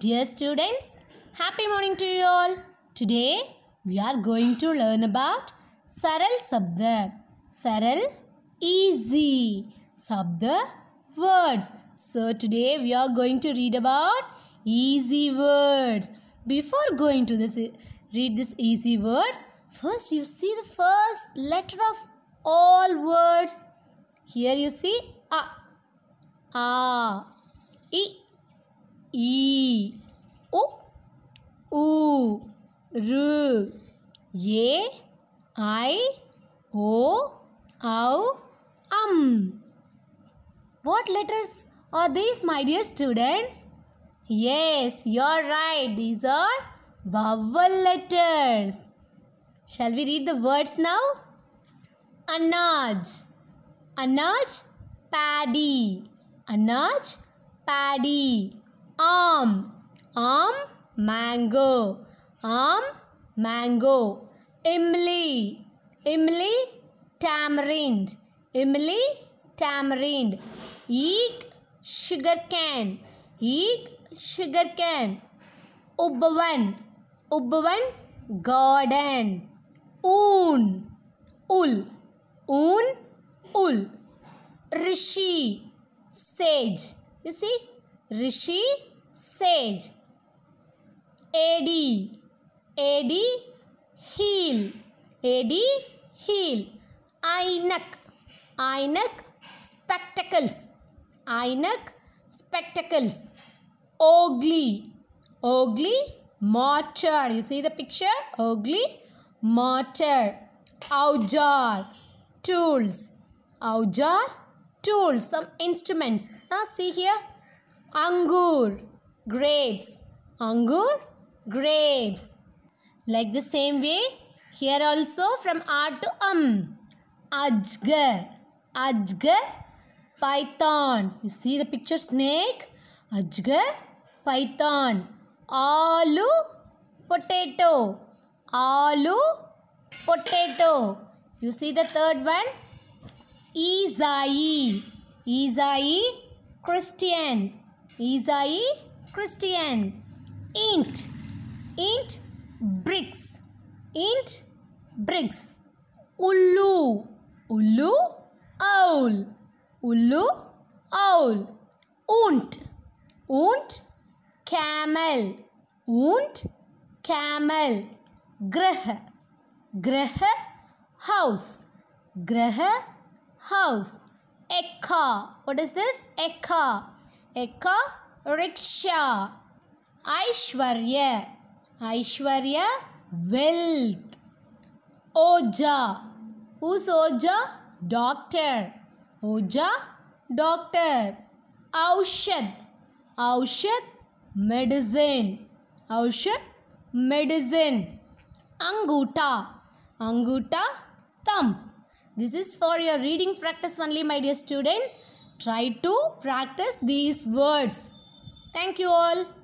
Dear students, happy morning to you all. Today we are going to learn about Saral Sabda. Saral, easy. Sabda, words. So today we are going to read about easy words. Before going to this, read this easy words, first you see the first letter of all words. Here you see a, a, e. E O U R A I O O Um What letters are these my dear students? Yes, you're right. These are vowel letters. Shall we read the words now? Anaj. Anaj, paddy. Anaj, paddy. आम आम mango आम mango इमली इमली tamarind इमली tamarind ईक sugar cane ईक sugar cane उबवन उबवन गार्डन ऊन उल ऊन उल ऋषि सेज यू सी ऋषि sage. AD. AD heel. AD heel. Einak. Einak spectacles. Einak spectacles. Ogly. Ogly mortar. You see the picture? Ogly mortar. Aujar tools. Aujar tools. Some instruments. Now see here. Angur grapes. Angur, grapes. Like the same way, here also from A to Um. Ajgar, Ajgar, python. You see the picture snake? Ajgar, python. Alu, potato. Alu, potato. You see the third one? Izai. Izai, Christian. Izai, Christian. Int. Int bricks. Int bricks. Ulu. Ulu owl. Ulu owl. Unt. Unt camel. Unt camel. Grah. Grah house. Grah house. Ekka. What is this? Ekka. Ekka Riksha, aishwarya aishwarya wealth oja who's oja doctor oja doctor aushad aushad medicine aushad medicine anguta anguta thumb this is for your reading practice only my dear students try to practice these words Thank you all.